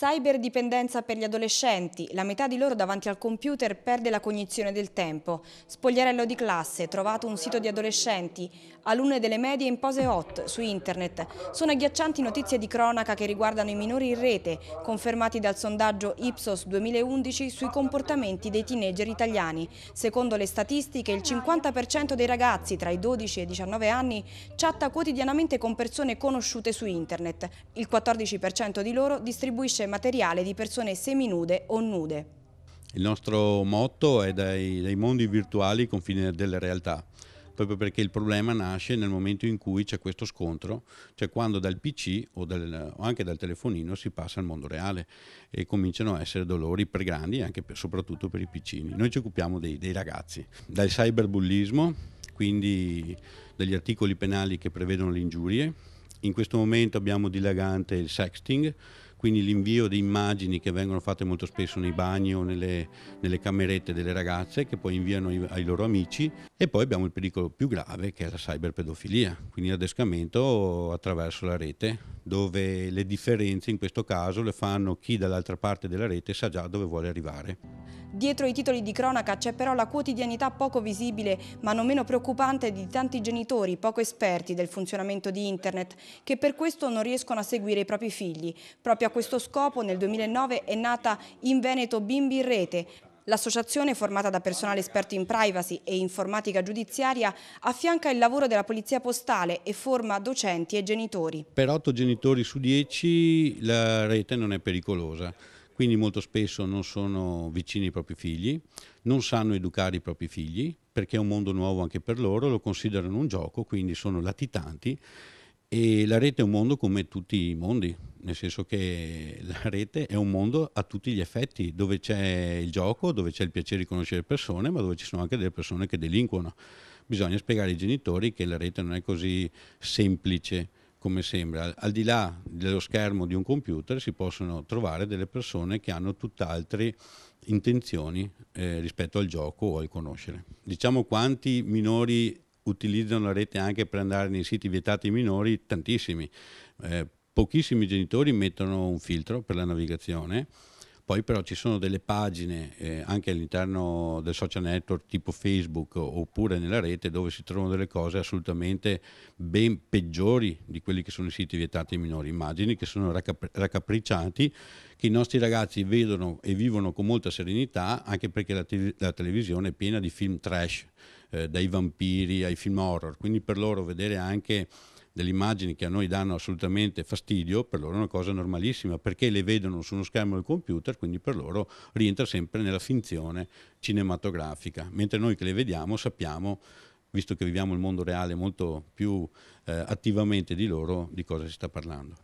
Cyberdipendenza per gli adolescenti, la metà di loro davanti al computer perde la cognizione del tempo. Spogliarello di classe, trovato un sito di adolescenti, alunne delle medie in pose hot su internet. Sono agghiaccianti notizie di cronaca che riguardano i minori in rete, confermati dal sondaggio Ipsos 2011 sui comportamenti dei teenager italiani. Secondo le statistiche il 50% dei ragazzi tra i 12 e i 19 anni chatta quotidianamente con persone conosciute su internet. Il 14% di loro distribuisce materiale di persone seminude o nude. Il nostro motto è dai, dai mondi virtuali confine delle realtà proprio perché il problema nasce nel momento in cui c'è questo scontro, cioè quando dal PC o, dal, o, anche dal telefonino si passa al mondo reale e cominciano a essere dolori per grandi e anche per, soprattutto per i piccini. Noi ci occupiamo dei, dei ragazzi, dal cyberbullismo, quindi dagli articoli penali che prevedono le ingiurie, in questo momento abbiamo dilagante il sexting, quindi l'invio di immagini che vengono fatte molto spesso nei bagni o nelle, nelle camerette delle ragazze che poi inviano ai, ai, loro amici e poi abbiamo il pericolo più grave che è la cyberpedofilia, quindi l'adescamento attraverso la rete dove le differenze in questo caso le fanno chi dall'altra parte della rete sa già dove vuole arrivare. Dietro i titoli di cronaca c'è però la quotidianità poco visibile ma non meno preoccupante di tanti genitori poco esperti del funzionamento di internet che per questo non riescono a seguire i propri figli, proprio a questo scopo nel 2009 è nata in Veneto Bimbi Rete, L'associazione, formata da personale esperto in privacy e informatica giudiziaria, affianca il lavoro della polizia postale e forma docenti e genitori. Per otto genitori su 10 la rete non è pericolosa, quindi molto spesso non sono vicini ai propri figli, non sanno educare i propri figli, perché è un mondo nuovo anche per loro, lo considerano un gioco, quindi sono latitanti e la rete è un mondo come tutti i mondi, nel senso che la rete è un mondo a tutti gli effetti, dove c'è il gioco, dove c'è il piacere di conoscere persone, ma dove ci sono anche delle persone che delinquono. Bisogna spiegare ai genitori che la rete non è così semplice come sembra. Al di là dello schermo di un computer si possono trovare delle persone che hanno tutt'altre intenzioni eh, rispetto al gioco o al conoscere. Diciamo quanti minori utilizzano la rete anche per andare nei siti vietati minori, tantissimi. Eh, pochissimi genitori mettono un filtro per la navigazione poi però ci sono delle pagine eh, anche all'interno del social network tipo Facebook oppure nella rete dove si trovano delle cose assolutamente ben peggiori di quelli che sono i siti vietati ai minori. Immagini che sono raccapri- raccapriccianti, che i nostri ragazzi vedono e vivono con molta serenità anche perché la, te- la televisione è piena di film trash, eh, dai vampiri ai film horror. Quindi per loro vedere anche delle immagini che a noi danno assolutamente fastidio, per loro è una cosa normalissima, perché le vedono su uno schermo del computer, quindi per loro rientra sempre nella finzione cinematografica, mentre noi che le vediamo sappiamo, visto che viviamo il mondo reale molto più eh, attivamente di loro, di cosa si sta parlando.